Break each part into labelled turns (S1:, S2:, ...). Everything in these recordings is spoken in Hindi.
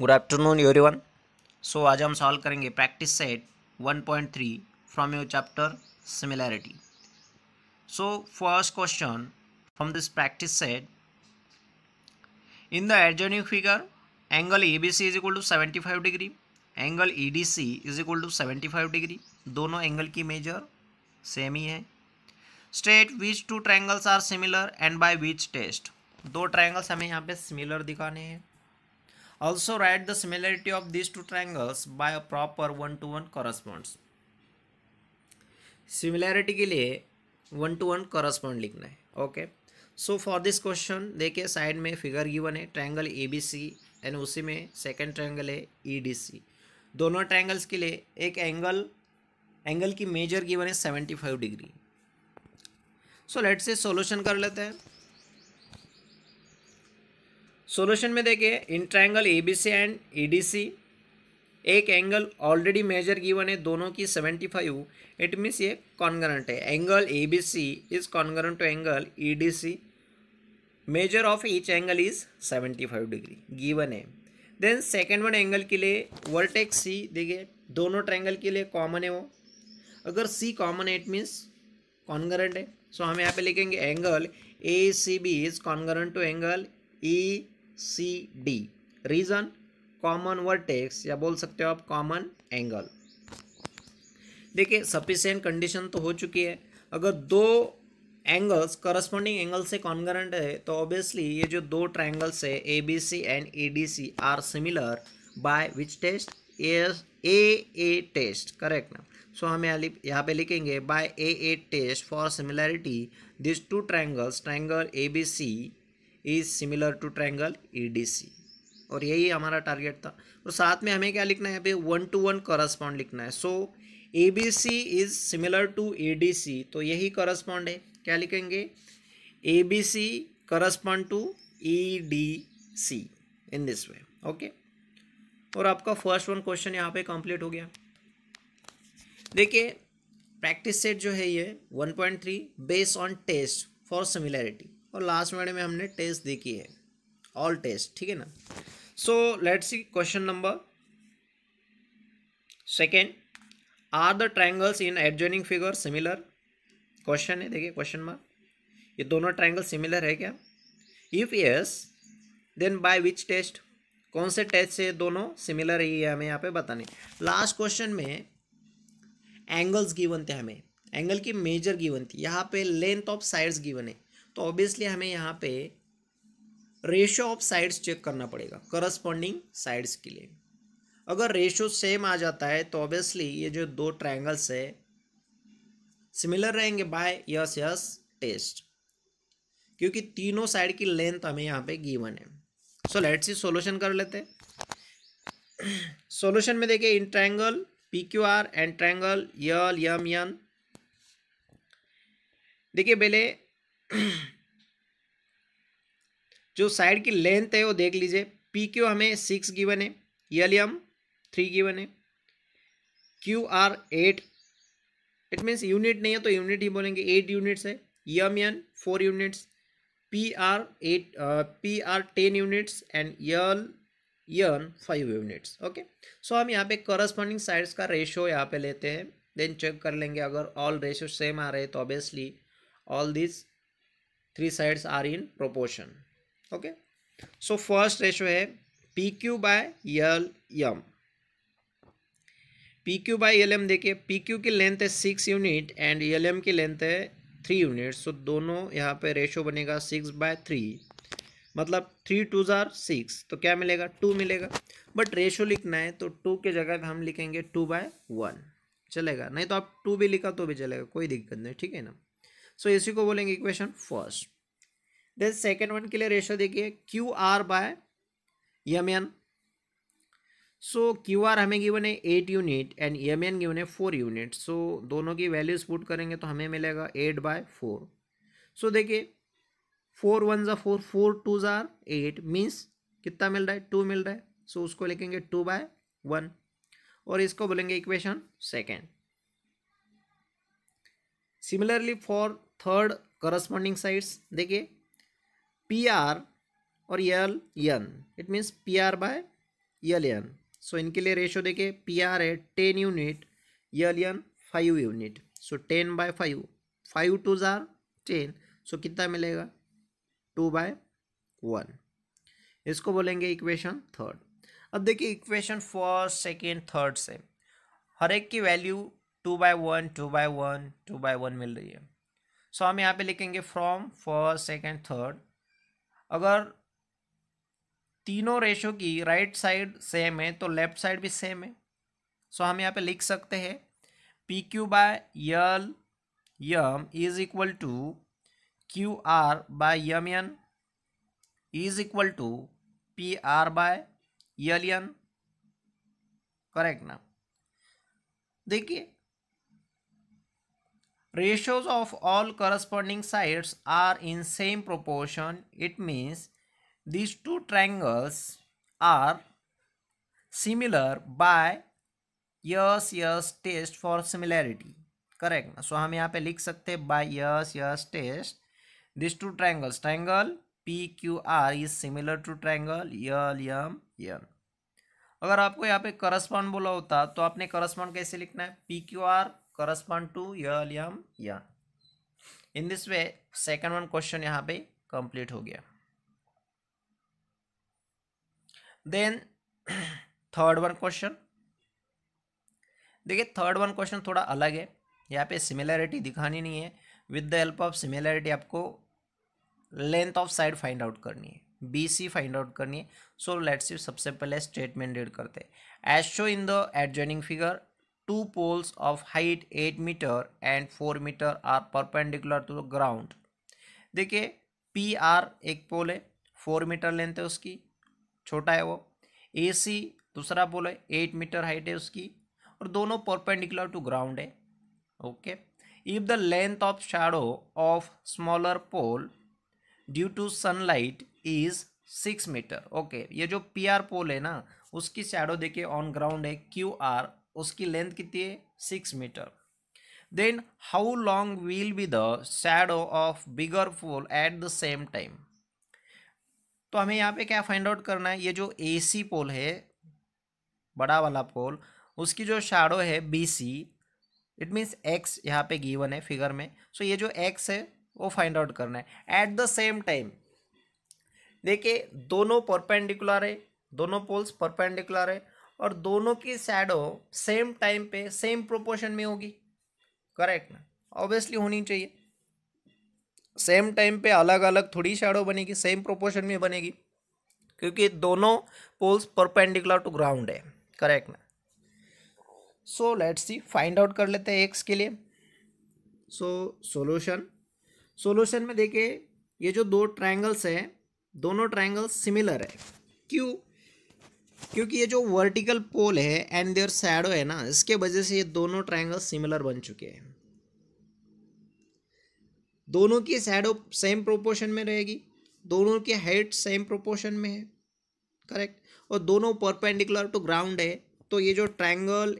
S1: गुड आफ्टरनून एवरीवन सो आज हम सॉल्व करेंगे practice set 1.3 from your chapter similarity so first question from this practice set in the adjoining figure angle A B C is equal to seventy five degree angle E D C is equal to seventy five degree दोनों एंगल की मेजर सेम ही है state which two triangles are similar and by which test दो ट्रायंगल्स हमें यहाँ पे सिमिलर दिखाने हैं Also write the similarity of these two triangles by a proper one to one corresponds. Similarity के लिए वन टू वन कॉरस्पॉन्ड लिखना है okay so for this question देखिए साइड में फिगर गिवन है triangle A B C and उसी में सेकंड ट्रायंगल है ई डी सी दोनों ट्रायंगल्स के लिए एक एंगल एंगल की मेजर गिवन है seventy five degree so let's solution कर लेते हैं सोलूशन में देखिए in triangle A B C and E D C एक एंगल ऑलरेडी मेजर गिवन है दोनों की सेवेंटी फाइव इट मीन्स ये कॉन्गरेंट है angle A B C is congruent to angle E D C measure of each angle is seventy five degree given है देन सेकेंड वन एंगल के लिए वर्टेक्स सी देखिए दोनों ट्रायंगल के लिए कॉमन है वो अगर सी कॉमन है इट मीन्स कॉन्गरेंट है सो so, हम यहाँ पे लिखेंगे angle A C B is congruent to angle E C D reason common vertex या बोल सकते हो आप कॉमन एंगल देखिए सफिशियंट कंडीशन तो हो चुकी है अगर दो एंगल्स करस्पॉन्डिंग एंगल से कॉन्गरेंट है तो ऑब्वियसली ये जो दो ट्राइंगल्स है A B C and A D C are similar by which test A A test correct ना सो हम यहाँ यहाँ पे लिखेंगे by A A test for similarity this two triangles triangle A B C is similar to D C और यही हमारा टारगेट था और साथ में हमें क्या लिखना है यहाँ पे वन टू वन करस्पॉन्ड लिखना है so A B C is similar to A D C तो यही करस्पॉन्ड है क्या लिखेंगे A B C correspond to E D C in this way okay और आपका फर्स्ट वन क्वेश्चन यहाँ पे कंप्लीट हो गया देखिए प्रैक्टिस सेट जो है ये 1.3 based on test for similarity और लास्ट वाले में हमने टेस्ट देखी है ऑल टेस्ट ठीक है ना so let's see question number second are the triangles in adjoining figure similar question है देखिए क्वेश्चन मार्क ये दोनों ट्राइंगल सिमिलर है क्या if yes then by which test कौन से टेस्ट से दोनों सिमिलर ही है हमें यहाँ पे बताने लास्ट क्वेश्चन में एंगल्स गिवन थे हमें एंगल की मेजर गिवन थी यहाँ पे लेंथ ऑफ साइड्स गिवन है तो ऑब्वियसली हमें यहाँ पे रेशो ऑफ साइड्स चेक करना पड़ेगा करस्पॉन्डिंग साइड्स के लिए अगर रेशो सेम आ जाता है तो ऑब्वियसली ये जो दो ट्रायंगल्स है सिमिलर रहेंगे बाय यस यस टेस्ट क्योंकि तीनों साइड की लेंथ हमें यहाँ पे गिवन है सो लेट्स ही सोल्यूशन कर लेते हैं सोल्यूशन में देखिए in triangle P Q R and triangle L M N देखिए पहले जो साइड की लेंथ है वो देख लीजिए पी क्यू हमें सिक्स गिवन है यल एम थ्री गिवन है Q R eight it means unit नहीं है तो यूनिट ही बोलेंगे एट यूनिट्स है M N four units P R eight P R ten units and L N five units okay so हम यहाँ पे करस्पॉन्डिंग साइड्स का रेशियो यहाँ पे लेते हैं देन चेक कर लेंगे अगर ऑल रेशियो सेम आ रहे हैं तो obviously all this three sides are in proportion okay so first ratio है P Q by L M P Q by L M देखिए पी क्यू की लेंथ है six unit and L M की लेंथ है थ्री यूनिट सो दोनों यहाँ पे रेशो बनेगा सिक्स बाय थ्री मतलब थ्री टू ज़ार सिक्स तो क्या मिलेगा टू मिलेगा बट रेशो लिखना है तो टू के जगह हम लिखेंगे टू बाय वन चलेगा नहीं तो आप टू भी लिखा तो भी चलेगा कोई दिक्कत नहीं ठीक है ना सो so, इसी को बोलेंगे equation first then second one के लिए रेशियो देखिए Q R by M N so Q R हमें गिवन है eight unit and M N given है फोर यूनिट सो दोनों की वैल्यूज पुट करेंगे तो हमें मिलेगा एट बाय फोर सो देखिए फोर वन ज़ा फोर फोर टू ज़ार एट मीन्स कितना मिल रहा है टू मिल रहा है सो so, उसको लिखेंगे टू बाय वन और इसको बोलेंगे equation second similarly for third corresponding sides देखिए पी आर और L N it means P R by L N so इनके लिए रेशो देखिए पी आर है ten unit L N five unit so ten by five five two जार टेन सो कितना मिलेगा टू बाय वन इसको बोलेंगे इक्वेशन थर्ड अब देखिए इक्वेशन फर्स्ट सेकेंड थर्ड से हर एक की value two by one two by one two by one मिल रही है सो हम यहाँ पे लिखेंगे फ्रॉम फर्स्ट सेकेंड थर्ड अगर तीनों रेशो की राइट right साइड सेम है तो लेफ्ट साइड भी सेम है सो हम यहाँ पे लिख सकते हैं P Q by L M is equal to Q R by M N is equal to P R by L N correct ना देखिए ratios of all corresponding sides are in same proportion it means this two triangles are similar by S S test for similarity correct ना सो हम यहाँ पे लिख सकते हैं by S S test this two triangles triangle P Q are is similar to triangle L M N अगर आपको यहाँ पे करस्पॉन्ड बोला होता तो आपने करस्पॉन्ड कैसे लिखना है P Q R correspond to yalium या in this way second one question यहाँ पे कंप्लीट हो गया देन थर्ड वन क्वेश्चन देखिए थर्ड वन क्वेश्चन थोड़ा अलग है यहाँ पे सिमिलैरिटी दिखानी नहीं है with the help of similarity आपको length of side find out करनी है बी सी फाइंड आउट करनी है सो लेट्स सबसे पहले स्टेटमेंट रीड करते हैं as show in the adjoining figure two poles of height 8 meter and 4 meter are perpendicular to the ground देखिए पी आर एक पोल है फोर मीटर लेंथ है उसकी छोटा है वो ए सी दूसरा पोल है एट मीटर हाइट है उसकी और दोनों परपेंडिकुलर टू ग्राउंड है okay if the length of shadow of smaller pole due to sunlight is six meter okay ये जो पी आर पोल है ना उसकी शैडो देखिए ऑन ग्राउंड है क्यू आर उसकी लेंथ कितनी है six meter then how long will be the shadow of bigger pole at the same time तो हमें यहाँ पे क्या फाइंड आउट करना है ये जो ए सी पोल है बड़ा वाला पोल उसकी जो शैडो है B C it means X यहाँ पे गिवन है फिगर में सो so ये जो एक्स है वो फाइंड आउट करना है एट द सेम टाइम देखिए दोनों परपेंडिकुलर है दोनों पोल्स परपेंडिकुलर है और दोनों की शैडो सेम टाइम पे सेम प्रोपोर्शन में होगी करेक्ट ना ऑब्वियसली होनी चाहिए सेम टाइम पे अलग अलग थोड़ी शैडो बनेगी सेम प्रोपोर्शन में बनेगी क्योंकि दोनों पोल्स परपेंडिकुलर टू ग्राउंड है करेक्ट ना so let's see find out कर लेते हैं एक्स के लिए सो सोल्यूशन सोल्यूशन में देखिए ये जो दो ट्राइंगल्स हैं दोनों ट्राइंगल्स सिमिलर है क्यों क्योंकि ये जो वर्टिकल पोल है एंड देर सैडो है ना इसके वजह से ये दोनों ट्रायंगल सिमिलर बन चुके हैं दोनों की सैडो सेम प्रोपोर्शन में रहेगी दोनों की हाइट सेम प्रोपोर्शन में है करेक्ट और दोनों परपेंडिकुलर टू ग्राउंड है तो ये जो triangle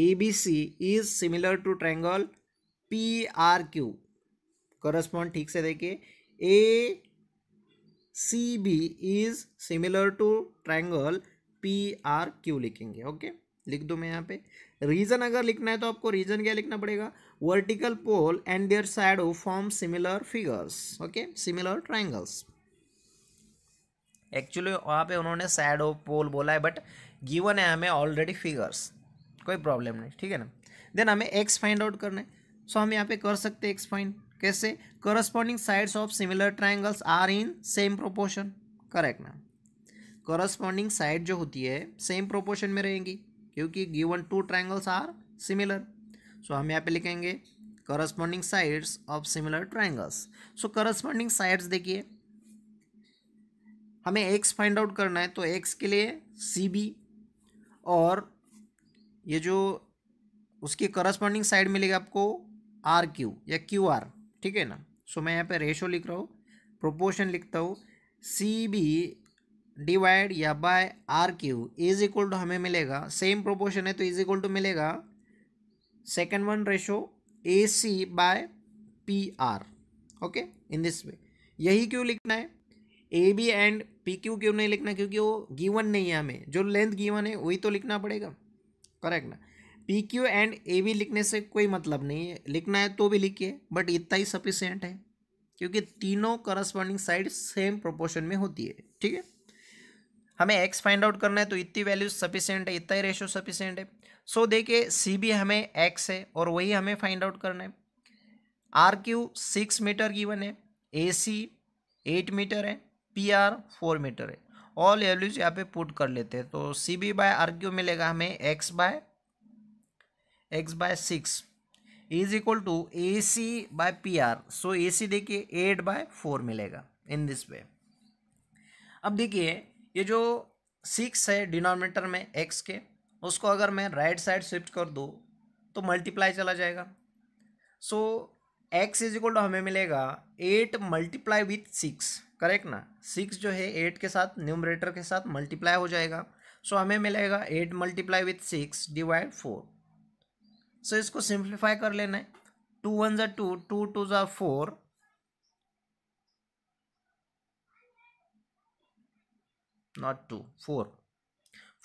S1: A B C is similar to triangle P R Q correspond ठीक से देखिए A C B is similar to triangle P R Q लिखेंगे ओके लिख दो मैं यहाँ पे रीजन अगर लिखना है तो आपको रीजन क्या लिखना पड़ेगा vertical pole and their side form similar figures okay similar triangles actually वहाँ पे उन्होंने ऑफ पोल बोला है बट गिवन है हमें ऑलरेडी फिगर्स कोई प्रॉब्लम नहीं ठीक है ना देन हमें एक्स फाइंड आउट करना है सो so, हम यहाँ पे कर सकते हैं एक्स फाइंड कैसे corresponding sides of similar triangles are in same proportion correct ना करस्पॉन्डिंग साइड जो होती है सेम प्रोपोर्शन में रहेंगी क्योंकि given two triangles are similar so हम यहाँ पे लिखेंगे corresponding sides of similar triangles so corresponding sides देखिए हमें एक्स फाइंड आउट करना है तो एक्स के लिए सी बी और ये जो उसकी करस्पॉन्डिंग साइड मिलेगी आपको आर क्यू या क्यू आर ठीक है ना सो मैं यहाँ पे रेशो लिख रहा हूँ प्रोपोर्शन लिखता हूँ सी बी डिवाइड या by R Q is equal to हमें मिलेगा सेम प्रोपोर्शन है तो इज इक्वल टू मिलेगा second one ratio A C by P R okay in this way यही क्यों लिखना है A B and P Q क्यों नहीं लिखना क्योंकि वो गिवन नहीं है हमें जो लेंथ गिवन है वही तो लिखना पड़ेगा करेक्ट ना P Q and A B लिखने से कोई मतलब नहीं है लिखना है तो भी लिखिए बट इतना ही सफिशेंट है क्योंकि तीनों करस्पॉन्डिंग साइड सेम प्रोपोर्शन में होती है ठीक है हमें एक्स फाइंड आउट करना है तो इतनी वैल्यू सफिशेंट है इतना ही रेशो सफिशेंट है सो देखिए सी भी हमें एक्स है और वही हमें फाइंड आउट करना है R Q six meter given है ए सी एट मीटर है पी आर फोर मीटर है ऑल वैल्यूज यहाँ पे पुट कर लेते हैं तो C B by R Q मिलेगा हमें X by X by six is equal to A C by P R so A C देखिए एट बाय फोर मिलेगा इन दिस वे अब देखिए ये जो सिक्स है डिनोमिनेटर में एक्स के उसको अगर मैं राइट साइड शिफ्ट कर दूँ तो मल्टीप्लाई चला जाएगा so X is equal to हमें मिलेगा eight multiply with six correct ना सिक्स जो है एट के साथ न्यूमरेटर के साथ मल्टीप्लाई हो जाएगा सो so, हमें मिलेगा eight multiply with six divide four so इसको सिंप्लीफाई कर लेना है टू वन जो टू टू टू जो four not two four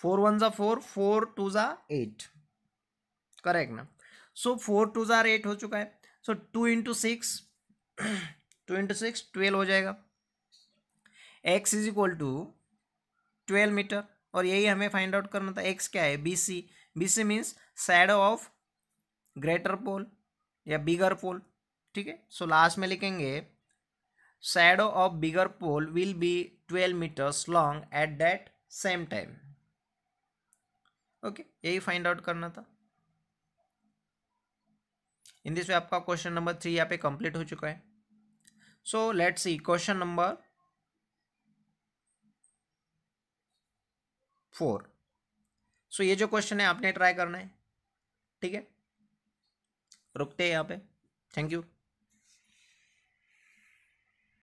S1: four one जो फोर फोर टू जो एट करेक्ट ना सो फोर टू जार एट हो चुका है so two into six two into six twelve हो जाएगा X is equal to twelve meter और यही हमें फाइंड आउट करना था एक्स क्या है B C B C means shadow of greater pole या बिगर पोल ठीक है सो लास्ट में लिखेंगे shadow of bigger pole will be twelve meters long at that same time okay यही फाइंड आउट करना था इन दिस वे आपका क्वेश्चन नंबर थ्री यहाँ पे कंप्लीट हो चुका है so let's see question number four so ये जो क्वेश्चन है आपने ट्राई करना है ठीक है रुकते हैं यहाँ पे थैंक यू